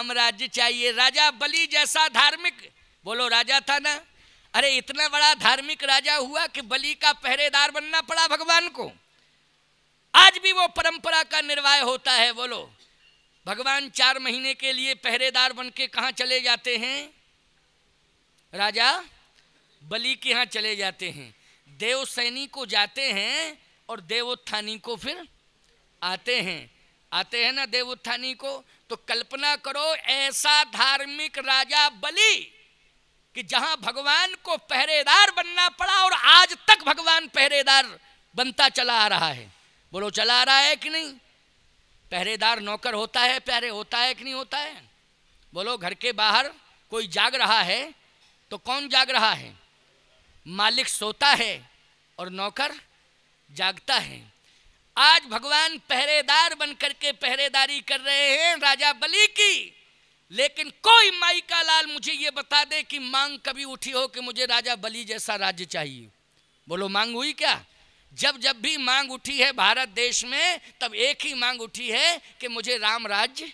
साम्राज्य चाहिए राजा बलि जैसा धार्मिक बोलो राजा था ना अरे इतना बड़ा धार्मिक राजा हुआ कि बलि का पहरेदार बनना पड़ा भगवान को आज भी वो परंपरा का निर्वाह होता है बोलो भगवान चार महीने के लिए पहरेदार बन के कहा चले जाते हैं राजा बलि के यहां चले जाते हैं देव सैनी को जाते हैं और देवोत्थानी को फिर आते हैं आते हैं ना देवोत्थानी को तो कल्पना करो ऐसा धार्मिक राजा बलि कि जहां भगवान को पहरेदार बनना पड़ा और आज तक भगवान पहरेदार बनता चला आ रहा है बोलो चला आ रहा है कि नहीं पहरेदार नौकर होता है प्यारे होता है कि नहीं होता है बोलो घर के बाहर कोई जाग रहा है तो कौन जाग रहा है मालिक सोता है और नौकर जागता है आज भगवान पह तैयारी कर रहे हैं राजा बली की लेकिन कोई माई का लाल मुझे ये बता दे कि मांग कभी उठी हो कि मुझे राजा बली जैसा राज्य चाहिए बोलो मांग हुई क्या जब जब भी मांग उठी है भारत देश में तब एक ही मांग उठी है कि मुझे राम राज्य